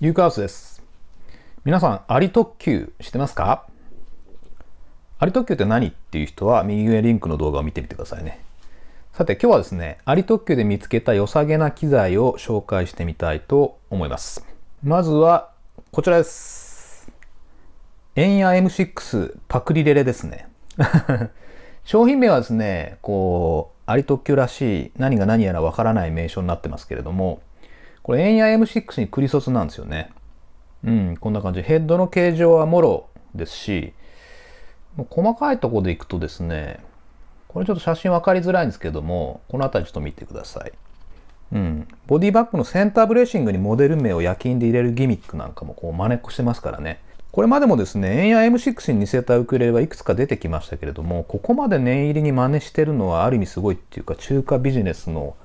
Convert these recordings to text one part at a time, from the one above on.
ユーカースです。皆さん、アリ特急知ってますかアリ特急って何っていう人は右上リンクの動画を見てみてくださいね。さて、今日はですね、アリ特急で見つけた良さげな機材を紹介してみたいと思います。まずは、こちらです。エンヤ M6 パクリレレですね。商品名はですね、こう、アリ特急らしい何が何やらわからない名称になってますけれども、これ、エヤー M6 にクリソスなんですよね。うん、こんな感じ。ヘッドの形状はもろですし、もう細かいとこでいくとですね、これちょっと写真分かりづらいんですけども、この辺りちょっと見てください。うん。ボディバッグのセンターブレーシングにモデル名を夜勤で入れるギミックなんかもこう真似っこしてますからね。これまでもですね、エンヤ M6 に似せたウクレレはいくつか出てきましたけれども、ここまで念入りに真似してるのはある意味すごいっていうか、中華ビジネスの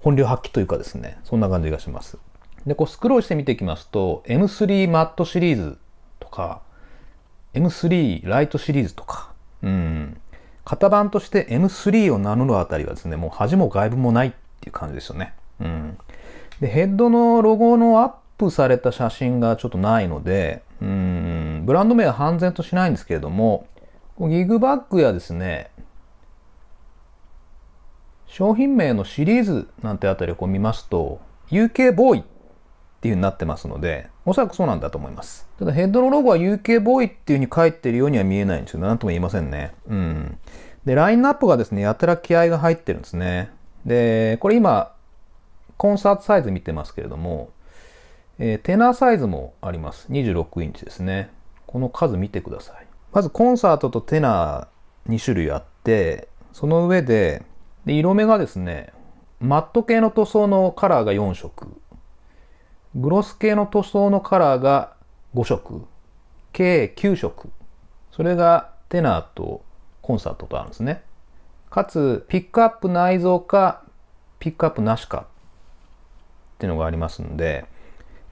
本領発揮というかですね、そんな感じがします。で、こうスクロールして見ていきますと、M3 マットシリーズとか、M3 ライトシリーズとか、うん、型番として M3 を名乗るあたりはですね、もう恥も外部もないっていう感じですよね。うん。で、ヘッドのロゴのアップされた写真がちょっとないので、うん、ブランド名は半然としないんですけれども、ギグバッグやですね、商品名のシリーズなんてあたりをこう見ますと、UK ボーイっていう風になってますので、おそらくそうなんだと思います。ただヘッドのロゴは UK ボーイっていう風に書いてるようには見えないんですよ。なんとも言えませんね。うん。で、ラインナップがですね、やたら気合が入ってるんですね。で、これ今、コンサートサイズ見てますけれども、えー、テナーサイズもあります。26インチですね。この数見てください。まずコンサートとテナー2種類あって、その上でで、色目がですね、マット系の塗装のカラーが4色、グロス系の塗装のカラーが5色、計9色。それがテナーとコンサートとあるんですね。かつ、ピックアップ内蔵か、ピックアップなしかっていうのがありますんで、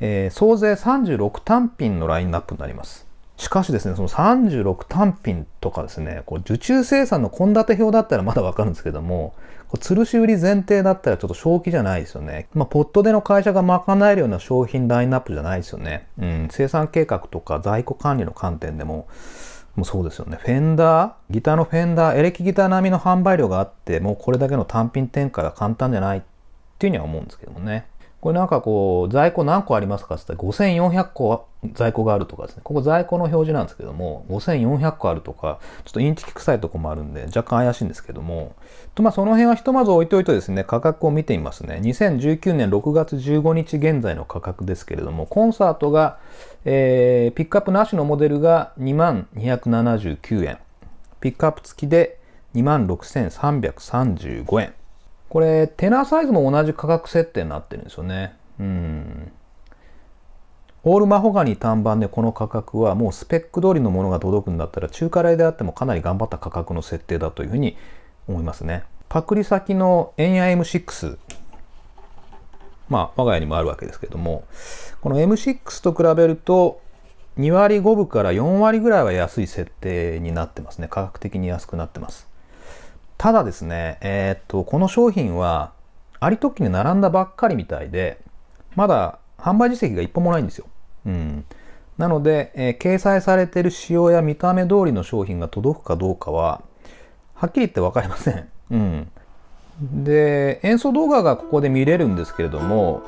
えー、総勢36単品のラインナップになります。しかしですね、その36単品とかですね、こう受注生産の献立表だったらまだわかるんですけども、こう吊るし売り前提だったらちょっと正気じゃないですよね。まあ、ポットでの会社が賄えるような商品ラインナップじゃないですよね。うん、生産計画とか在庫管理の観点でも、もうそうですよね。フェンダー、ギターのフェンダー、エレキギター並みの販売量があって、もうこれだけの単品展開は簡単じゃないっていうには思うんですけどもね。これなんかこう、在庫何個ありますかって言ったら5400個在庫があるとかですね。ここ在庫の表示なんですけども、5400個あるとか、ちょっとインチキ臭いとこもあるんで、若干怪しいんですけども、とまあその辺はひとまず置いといてですね、価格を見てみますね。2019年6月15日現在の価格ですけれども、コンサートが、えー、ピックアップなしのモデルが2279円。ピックアップ付きで26,335円。これ、テナーサイズも同じ価格設定になってるんですよね。うん。オールマホガニ単板でこの価格はもうスペック通りのものが届くんだったら中華雷であってもかなり頑張った価格の設定だというふうに思いますね。パクリ先の NIM6 まあ我が家にもあるわけですけどもこの M6 と比べると2割5分から4割ぐらいは安い設定になってますね価格的に安くなってますただですね、えー、っと、この商品は、ありときに並んだばっかりみたいで、まだ販売実績が一本もないんですよ。うん。なので、えー、掲載されている仕様や見た目通りの商品が届くかどうかは、はっきり言ってわかりません。うん。で、演奏動画がここで見れるんですけれども、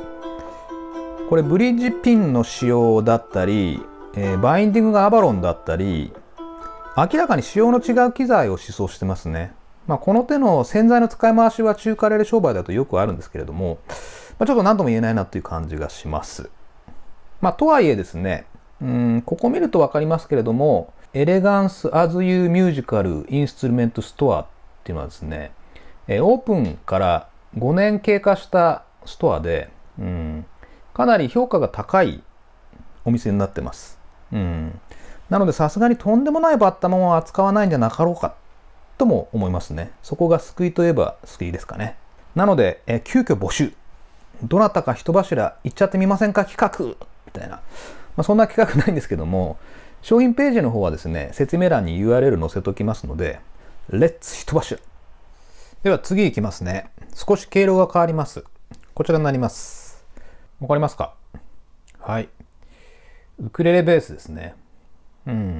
これブリッジピンの仕様だったり、えー、バインディングがアバロンだったり、明らかに仕様の違う機材を思想してますね。まあ、この手の洗剤の使い回しは中華レル商売だとよくあるんですけれども、まあ、ちょっと何とも言えないなという感じがします。まあ、とはいえですね、うん、ここ見るとわかりますけれども、エレガンス・アズ・ユー・ミュージカル・インストゥルメント・ストアっていうのはですね、えオープンから5年経過したストアで、うん、かなり評価が高いお店になってます。うん、なのでさすがにとんでもないバッタもンは扱わないんじゃなかろうかとも思いますね。そこが救いといえば救いですかね。なので、え急遽募集。どなたか一柱行っちゃってみませんか企画みたいな。まあ、そんな企画ないんですけども、商品ページの方はですね、説明欄に URL 載せときますので、レッツ一柱。では次行きますね。少し経路が変わります。こちらになります。わかりますかはい。ウクレレベースですね。うん。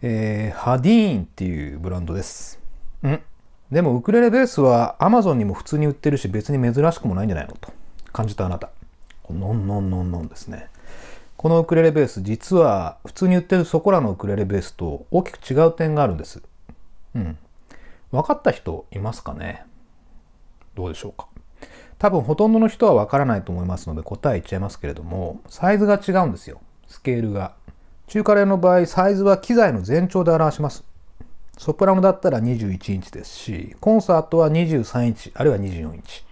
えー、ハディーンっていうブランドです。んでもウクレレベースは Amazon にも普通に売ってるし別に珍しくもないんじゃないのと感じたあなた。ノンノンノンノンですね。このウクレレベース実は普通に売ってるそこらのウクレレベースと大きく違う点があるんです。うん。分かった人いますかねどうでしょうか多分ほとんどの人は分からないと思いますので答え言っちゃいますけれどもサイズが違うんですよ。スケールが。中華レの場合、サイズは機材の全長で表します。ソプラノだったら21インチですし、コンサートは23インチ、あるいは24インチ。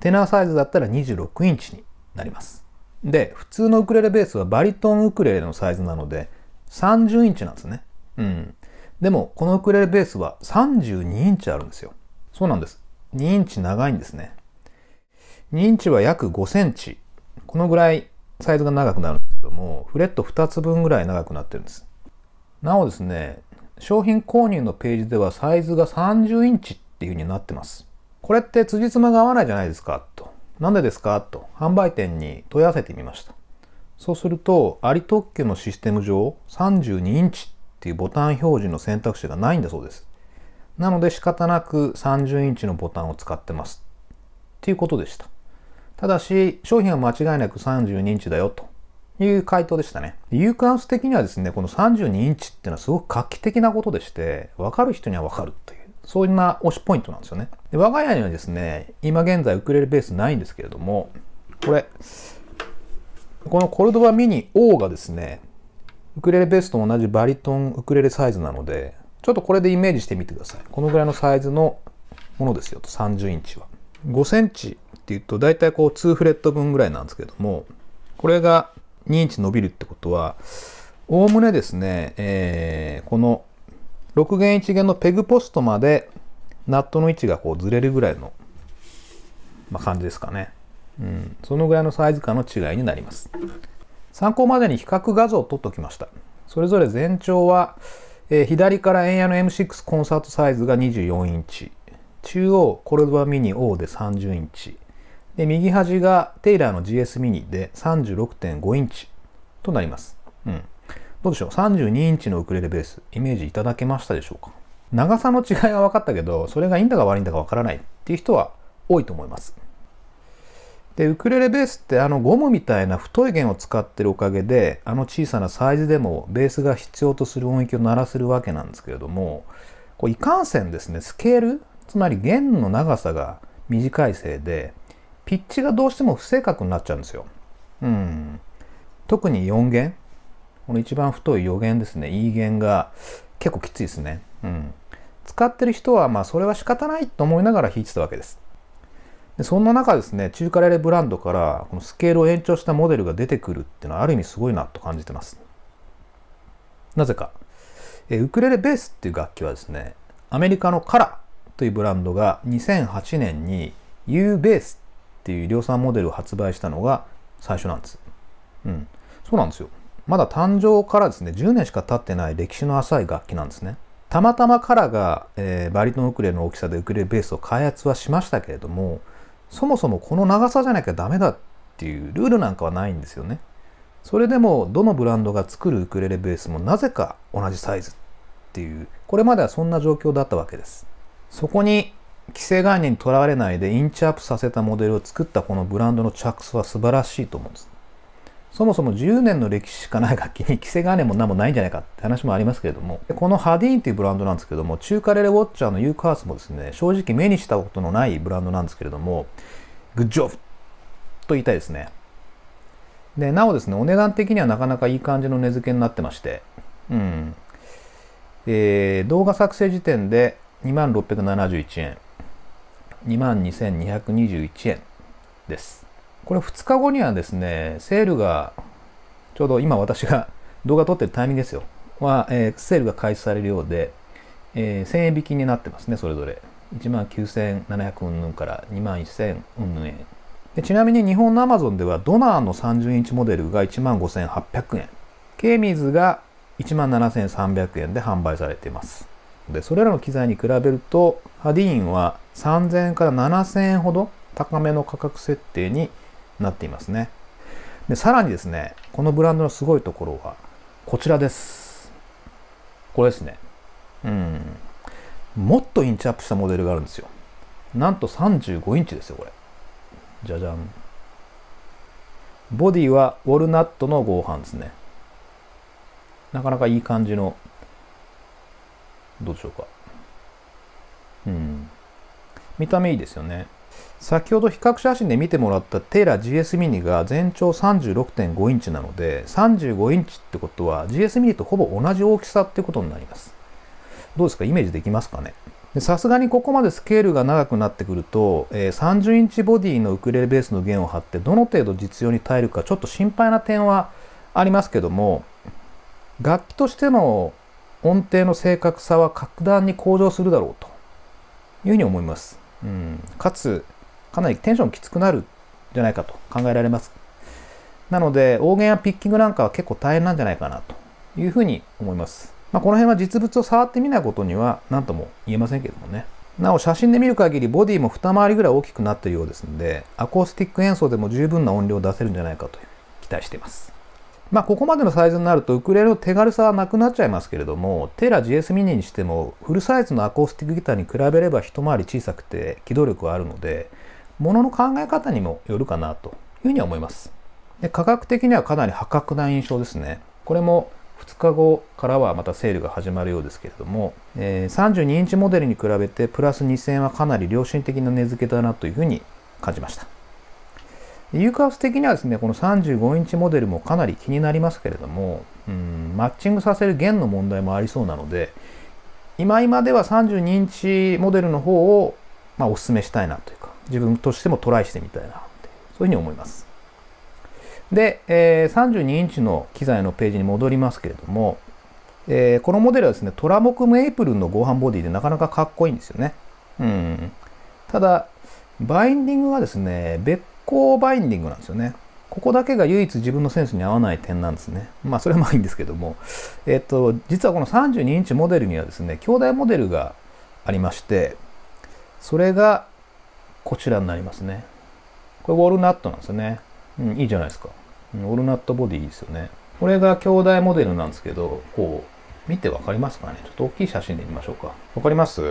テナーサイズだったら26インチになります。で、普通のウクレレベースはバリトンウクレレのサイズなので、30インチなんですね。うん。でも、このウクレレベースは32インチあるんですよ。そうなんです。2インチ長いんですね。2インチは約5センチ。このぐらいサイズが長くなる。どもフレット2つ分ぐらい長くなってるんですなおですね商品購入のページではサイズが30インチっていう風になってますこれって辻褄が合わないじゃないですかとなんでですかと販売店に問い合わせてみましたそうするとアリ特許のシステム上32インチっていうボタン表示の選択肢がないんだそうですなので仕方なく30インチのボタンを使ってますっていうことでしたただし商品は間違いなく32インチだよという回答でしたね。ユークハウス的にはですね、この32インチっていうのはすごく画期的なことでして、わかる人にはわかるという。そんな推しポイントなんですよね。で我が家にはですね、今現在ウクレレベースないんですけれども、これ、このコルドバミニ O がですね、ウクレレベースと同じバリトンウクレレサイズなので、ちょっとこれでイメージしてみてください。このぐらいのサイズのものですよと、30インチは。5センチっていうと、だいたいこう2フレット分ぐらいなんですけども、これが2インチ伸びるってことは、おおむねですね、えー、この6弦1弦のペグポストまでナットの位置がこうずれるぐらいの、まあ、感じですかね。うん、そのぐらいのサイズ感の違いになります。参考までに比較画像を撮っておきました。それぞれ全長は、えー、左からエンヤの M6 コンサートサイズが24インチ、中央コルドバミニ O で30インチ、で、右端がテイラーの GS ミニで36.5インチとなります。うん。どうでしょう ?32 インチのウクレレベース、イメージいただけましたでしょうか長さの違いは分かったけど、それがいいんだか悪いんだか分からないっていう人は多いと思います。で、ウクレレベースってあのゴムみたいな太い弦を使ってるおかげで、あの小さなサイズでもベースが必要とする音域を鳴らせるわけなんですけれども、こういかんせんですね、スケール、つまり弦の長さが短いせいで、ピッチがどうしても不正確になっちゃうんですよ。うん。特に4弦。この一番太い4弦ですね。E 弦が結構きついですね。うん。使ってる人は、まあ、それは仕方ないと思いながら弾いてたわけです。でそんな中ですね、中華レレブランドから、このスケールを延長したモデルが出てくるっていうのは、ある意味すごいなと感じてます。なぜか。えウクレレベースっていう楽器はですね、アメリカのカラというブランドが2008年に U ベースっていう量産モデルを発売したのが最初なんです。うん。そうなんですよ。まだ誕生からですね、10年しか経ってない歴史の浅い楽器なんですね。たまたまカラが、えー、バリトンウクレレの大きさでウクレレベースを開発はしましたけれども、そもそもこの長さじゃなきゃダメだっていうルールなんかはないんですよね。それでもどのブランドが作るウクレレベースもなぜか同じサイズっていうこれまではそんな状況だったわけですそこに既成概念にとらわれないでインチアップさせたモデルを作ったこのブランドの着想は素晴らしいと思うんです。そもそも10年の歴史しかない楽器に規制概念も何もないんじゃないかって話もありますけれども、このハディーンっていうブランドなんですけども、中華レレウォッチャーのユーカースもですね、正直目にしたことのないブランドなんですけれども、グッジョブと言いたいですね。で、なおですね、お値段的にはなかなかいい感じの値付けになってまして、うん。えー、動画作成時点で2671円。22,221円です。これ2日後にはですね、セールが、ちょうど今私が動画撮ってるタイミングですよ。は、えー、セールが開始されるようで、えー、1000円引きになってますね、それぞれ。19,700うんぬんから21,000うんぬん円。でちなみに日本のアマゾンではドナーの30インチモデルが15,800円。ケーミーズが17,300円で販売されています。で、それらの機材に比べると、ハディーンは3000円から7000円ほど高めの価格設定になっていますね。でさらにですね、このブランドのすごいところは、こちらです。これですね。うん。もっとインチアップしたモデルがあるんですよ。なんと35インチですよ、これ。じゃじゃん。ボディはウォルナットの合板ですね。なかなかいい感じのどうでしょうか。うん。見た目いいですよね。先ほど比較写真で見てもらったテーラ GS ミニが全長36.5インチなので35インチってことは GS ミニとほぼ同じ大きさってことになりますどうですかイメージできますかねさすがにここまでスケールが長くなってくると、えー、30インチボディのウクレレベースの弦を張ってどの程度実用に耐えるかちょっと心配な点はありますけども楽器としての音程の正確さは格段に向上するだろうというふうに思います。うん、かつ、かなりテンションきつくなるんじゃないかと考えられます。なので、音源やピッキングなんかは結構大変なんじゃないかなというふうに思います。まあ、この辺は実物を触ってみないことには何とも言えませんけどもね。なお、写真で見る限りボディも二回りぐらい大きくなっているようですので、アコースティック演奏でも十分な音量を出せるんじゃないかと期待しています。まあ、ここまでのサイズになるとウクレレの手軽さはなくなっちゃいますけれどもテラ GS ミニにしてもフルサイズのアコースティックギターに比べれば一回り小さくて機動力はあるのでものの考え方にもよるかなというふうには思いますで価格的にはかなり破格な印象ですねこれも2日後からはまたセールが始まるようですけれども、え32インチモデルに比べてプラス2000はかなり良心的な値付けだなというふうに感じましたユーカース的にはですね、この35インチモデルもかなり気になりますけれども、うん、マッチングさせる弦の問題もありそうなので、今今では32インチモデルの方を、まあ、お勧めしたいなというか、自分としてもトライしてみたいなって、そういうふうに思います。で、えー、32インチの機材のページに戻りますけれども、えー、このモデルはですね、トラモクメイプルの合板ボディでなかなかかっこいいんですよね。うん。ただ、バインディングはですね、別こバインディングなんですよね。ここだけが唯一自分のセンスに合わない点なんですね。まあ、それはまあいいんですけども、えっと、実はこの32インチモデルにはですね、兄弟モデルがありまして、それがこちらになりますね。これウォルナットなんですよね。うん、いいじゃないですか。ウォルナットボディいいですよね。これが兄弟モデルなんですけど、こう、見てわかりますかねちょっと大きい写真で見ましょうか。わかります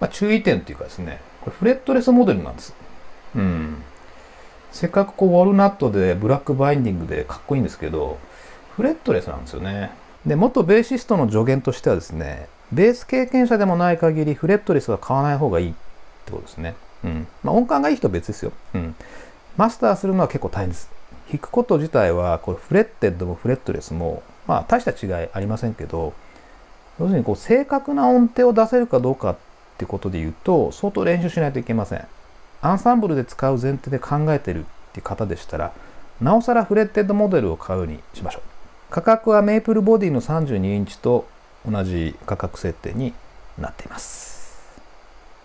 まあ、注意点っていうかですね、これフレットレスモデルなんです。うん。せっかくこうウォルナットでブラックバインディングでかっこいいんですけどフレットレスなんですよねで元ベーシストの助言としてはですねベース経験者でもない限りフレットレスは買わない方がいいってことですねうんまあ音感がいい人は別ですようんマスターするのは結構大変です弾くこと自体はこれフレッテッドもフレットレスもまあ大した違いありませんけど要するにこう正確な音程を出せるかどうかってことで言うと相当練習しないといけませんアンサンブルで使う前提で考えてるって方でしたらなおさらフレッテッドモデルを買うようにしましょう価格はメイプルボディの32インチと同じ価格設定になっています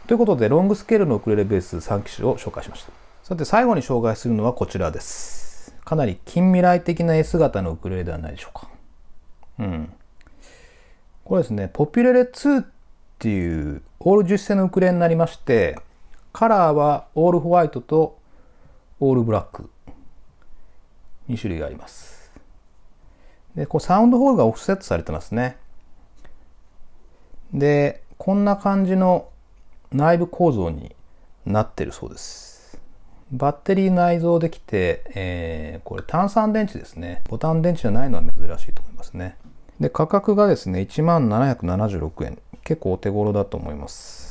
ということでロングスケールのウクレレベース3機種を紹介しましたさて最後に紹介するのはこちらですかなり近未来的な絵姿のウクレレではないでしょうかうんこれですねポピュレレ2っていうオール樹脂製のウクレレになりましてカラーはオールホワイトとオールブラック2種類がありますでこうサウンドホールがオフセットされてますねでこんな感じの内部構造になってるそうですバッテリー内蔵できて、えー、これ炭酸電池ですねボタン電池じゃないのは珍しいと思いますねで価格がですね1776円結構お手頃だと思います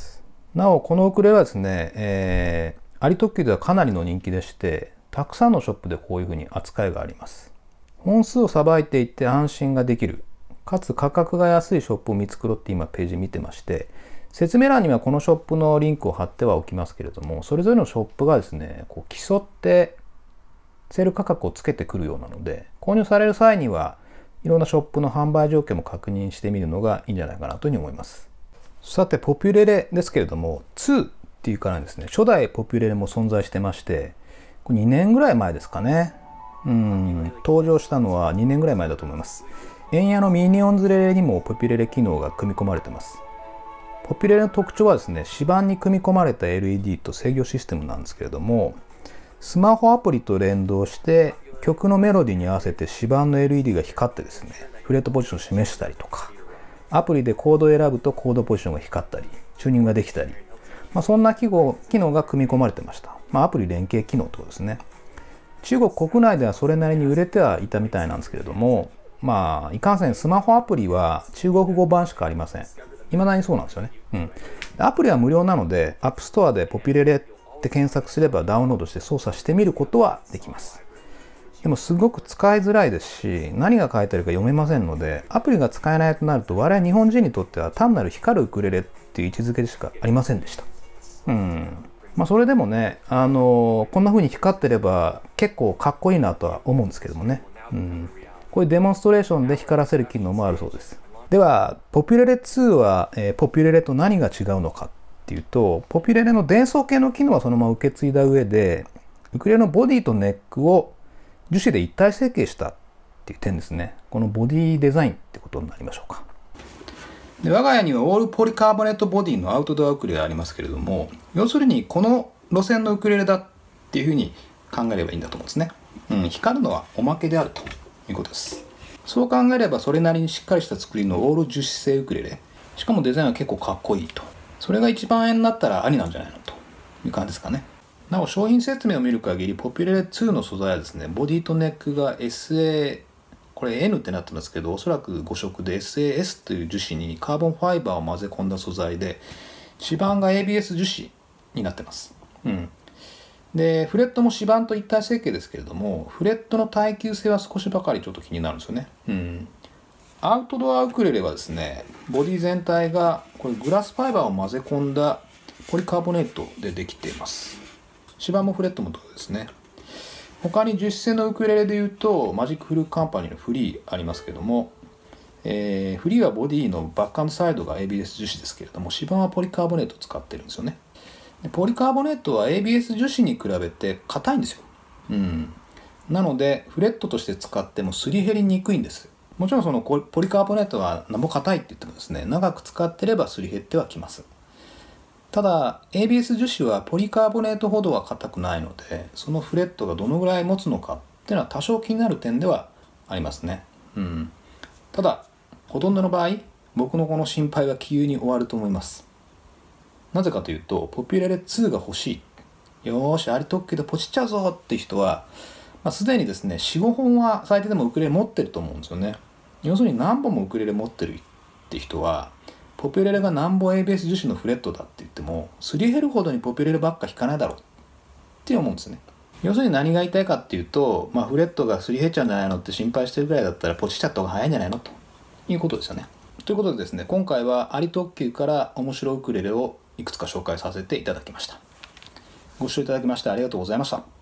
なお、このウクレレはですね、えー、アリ特急ではかなりの人気でして、たくさんのショップでこういうふうに扱いがあります。本数をさばいていって安心ができる。かつ価格が安いショップを見繕って今ページ見てまして、説明欄にはこのショップのリンクを貼ってはおきますけれども、それぞれのショップがですね、こう競ってセール価格をつけてくるようなので、購入される際には、いろんなショップの販売状況も確認してみるのがいいんじゃないかなというふうに思います。さて、ポピュレレですけれども、2っていうからですね、初代ポピュレレも存在してまして、2年ぐらい前ですかね。うん、登場したのは2年ぐらい前だと思います。エンヤのミニオンズレレにもポピュレレ機能が組み込まれてます。ポピュレレの特徴はですね、指板に組み込まれた LED と制御システムなんですけれども、スマホアプリと連動して曲のメロディに合わせて指板の LED が光ってですね、フレットポジションを示したりとか、アプリでコードを選ぶとコードポジションが光ったり、チューニングができたり、まあ、そんな機能機能が組み込まれてました。まあ、アプリ連携機能ってことですね。中国国内ではそれなりに売れてはいたみたいなんですけれども、まあ、いかんせんスマホアプリは中国語版しかありません。いまだにそうなんですよね。うん。アプリは無料なので、App Store でポピュレレって検索すればダウンロードして操作してみることはできます。でもすごく使いづらいですし、何が書いてあるか読めませんので、アプリが使えないとなると、我々日本人にとっては単なる光るウクレレっていう位置づけでしかありませんでした。うん。まあ、それでもね、あのー、こんな風に光ってれば結構かっこいいなとは思うんですけどもね。うん。こういうデモンストレーションで光らせる機能もあるそうです。では、ポピュレレ2は、えー、ポピュレレと何が違うのかっていうと、ポピュレレの伝送系の機能はそのまま受け継いだ上で、ウクレレのボディとネックを樹脂で一体成形したっていう点ですねこのボディデザインってことになりましょうかで我が家にはオールポリカーボネートボディのアウトドアウクレレがありますけれども要するにこの路線のウクレレだっていうふうに考えればいいんだと思うんですね、うん、光るのはおまけであるということですそう考えればそれなりにしっかりした作りのオール樹脂製ウクレレしかもデザインは結構かっこいいとそれが1番円になったらありなんじゃないのという感じですかねなお商品説明を見る限りポピュレー2の素材はですねボディとネックが SA これ N ってなってますけどおそらく5色で SAS という樹脂にカーボンファイバーを混ぜ込んだ素材で指板が ABS 樹脂になってます、うん、でフレットも指板と一体成形ですけれどもフレットの耐久性は少しばかりちょっと気になるんですよね、うん、アウトドアウクレレはですねボディ全体がこれグラスファイバーを混ぜ込んだポリカーボネートでできています芝もフレットもってことですね他に樹脂製のウクレレでいうとマジックフルカンパニーのフリーありますけども、えー、フリーはボディのバックアンドサイドが ABS 樹脂ですけれども芝はポリカーボネートを使ってるんですよねポリカーボネートは ABS 樹脂に比べて硬いんですよ、うん、なのでフレットとして使ってもすり減りにくいんですもちろんそのポリカーボネートは何も硬いって言ってもですね長く使ってればすり減ってはきますただ ABS 樹脂はポリカーボネートほどは硬くないのでそのフレットがどのぐらい持つのかっていうのは多少気になる点ではありますね、うん、ただほとんどの場合僕のこの心配は急に終わると思いますなぜかというとポピュラレ2が欲しいよしありとっけどポチっちゃうぞって人は、まあ、すでにですね45本は最低でもウクレレ持ってると思うんですよね要するに何本もウクレレ持ってるって人はポピュレレが何本 ABS 樹脂のフレットだって言ってもすり減るほどにポピュレレばっか弾かないだろうって思うんですね要するに何が言いたいかっていうと、まあ、フレットがすり減っちゃうんじゃないのって心配してるぐらいだったらポチっちゃった方が早いんじゃないのということですよねということでですね今回はアリ特急から面白ウクレレをいくつか紹介させていただきましたご視聴いただきましてありがとうございました「